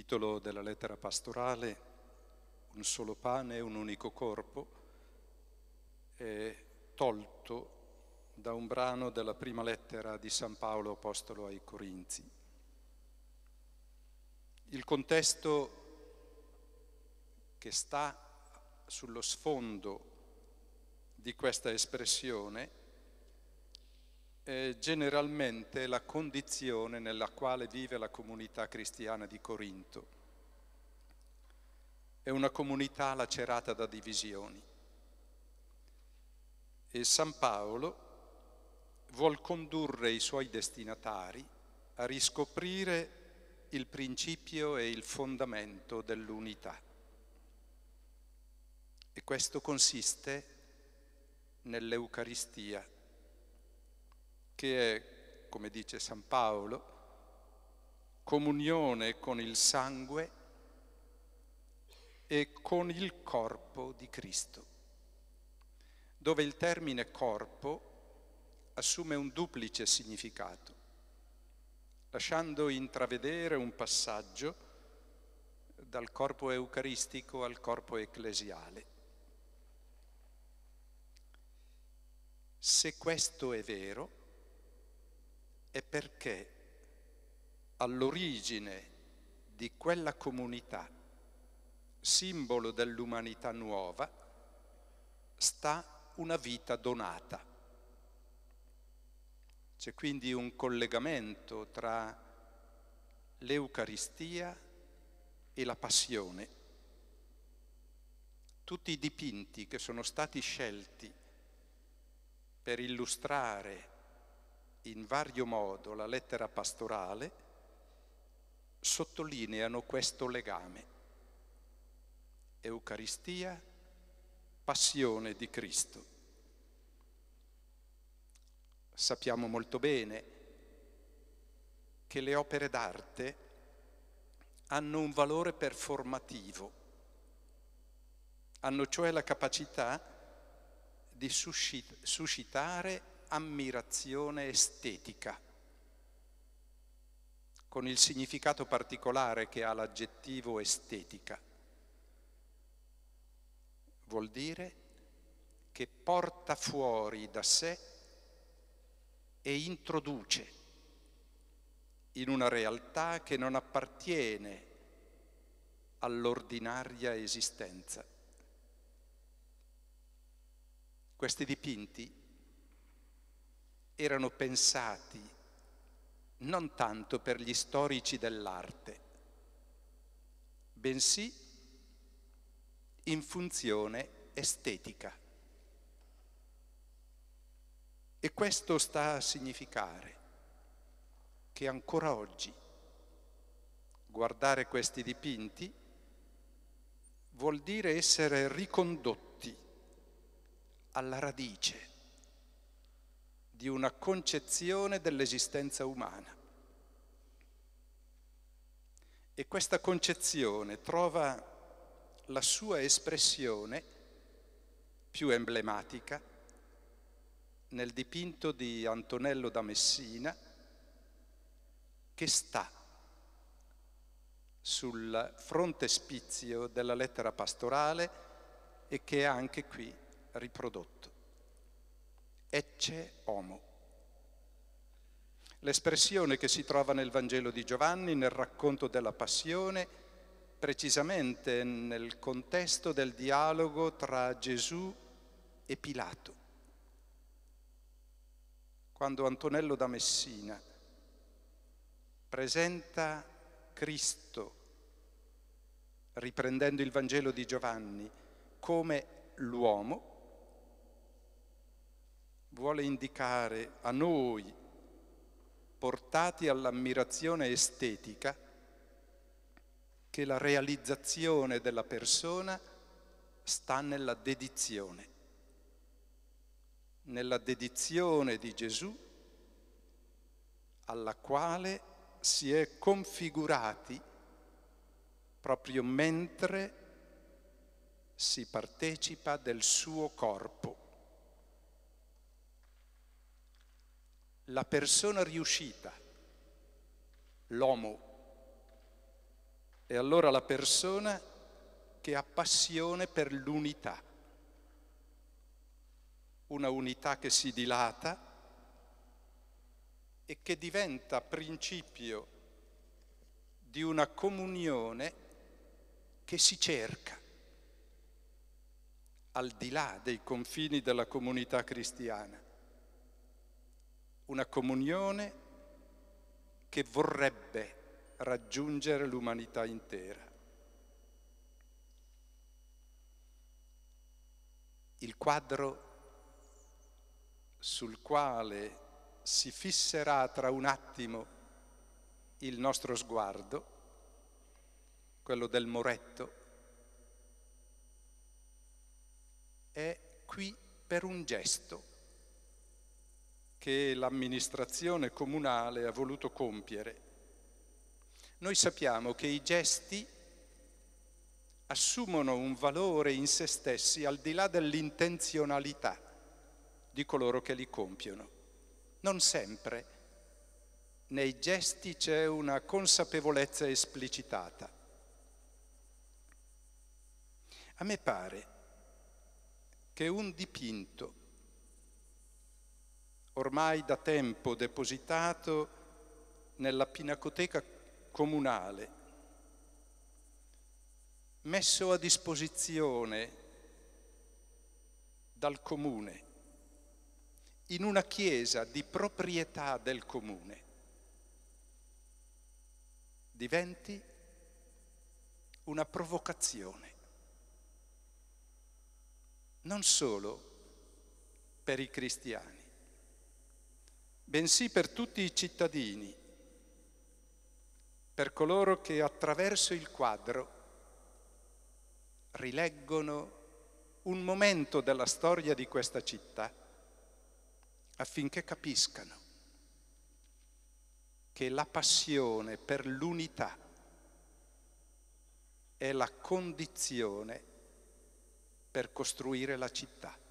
titolo della lettera pastorale, un solo pane e un unico corpo, è tolto da un brano della prima lettera di San Paolo Apostolo ai Corinzi. Il contesto che sta sullo sfondo di questa espressione è generalmente la condizione nella quale vive la comunità cristiana di Corinto. È una comunità lacerata da divisioni. E San Paolo vuol condurre i suoi destinatari a riscoprire il principio e il fondamento dell'unità. E questo consiste nell'Eucaristia che è, come dice San Paolo, comunione con il sangue e con il corpo di Cristo, dove il termine corpo assume un duplice significato, lasciando intravedere un passaggio dal corpo eucaristico al corpo ecclesiale. Se questo è vero, è perché all'origine di quella comunità, simbolo dell'umanità nuova, sta una vita donata. C'è quindi un collegamento tra l'Eucaristia e la passione. Tutti i dipinti che sono stati scelti per illustrare in vario modo la lettera pastorale, sottolineano questo legame. Eucaristia, passione di Cristo. Sappiamo molto bene che le opere d'arte hanno un valore performativo, hanno cioè la capacità di suscitare ammirazione estetica, con il significato particolare che ha l'aggettivo estetica. Vuol dire che porta fuori da sé e introduce in una realtà che non appartiene all'ordinaria esistenza. Questi dipinti erano pensati non tanto per gli storici dell'arte, bensì in funzione estetica. E questo sta a significare che ancora oggi guardare questi dipinti vuol dire essere ricondotti alla radice di una concezione dell'esistenza umana. E questa concezione trova la sua espressione più emblematica nel dipinto di Antonello da Messina che sta sul frontespizio della lettera pastorale e che è anche qui riprodotto ecce homo. L'espressione che si trova nel Vangelo di Giovanni, nel racconto della passione, precisamente nel contesto del dialogo tra Gesù e Pilato. Quando Antonello da Messina presenta Cristo, riprendendo il Vangelo di Giovanni, come l'uomo vuole indicare a noi, portati all'ammirazione estetica, che la realizzazione della persona sta nella dedizione. Nella dedizione di Gesù alla quale si è configurati proprio mentre si partecipa del suo corpo. la persona riuscita, l'uomo. è allora la persona che ha passione per l'unità, una unità che si dilata e che diventa principio di una comunione che si cerca al di là dei confini della comunità cristiana una comunione che vorrebbe raggiungere l'umanità intera. Il quadro sul quale si fisserà tra un attimo il nostro sguardo, quello del Moretto, è qui per un gesto che l'amministrazione comunale ha voluto compiere. Noi sappiamo che i gesti assumono un valore in se stessi al di là dell'intenzionalità di coloro che li compiono. Non sempre nei gesti c'è una consapevolezza esplicitata. A me pare che un dipinto ormai da tempo depositato nella pinacoteca comunale, messo a disposizione dal comune, in una chiesa di proprietà del comune. Diventi una provocazione, non solo per i cristiani, bensì per tutti i cittadini, per coloro che attraverso il quadro rileggono un momento della storia di questa città affinché capiscano che la passione per l'unità è la condizione per costruire la città.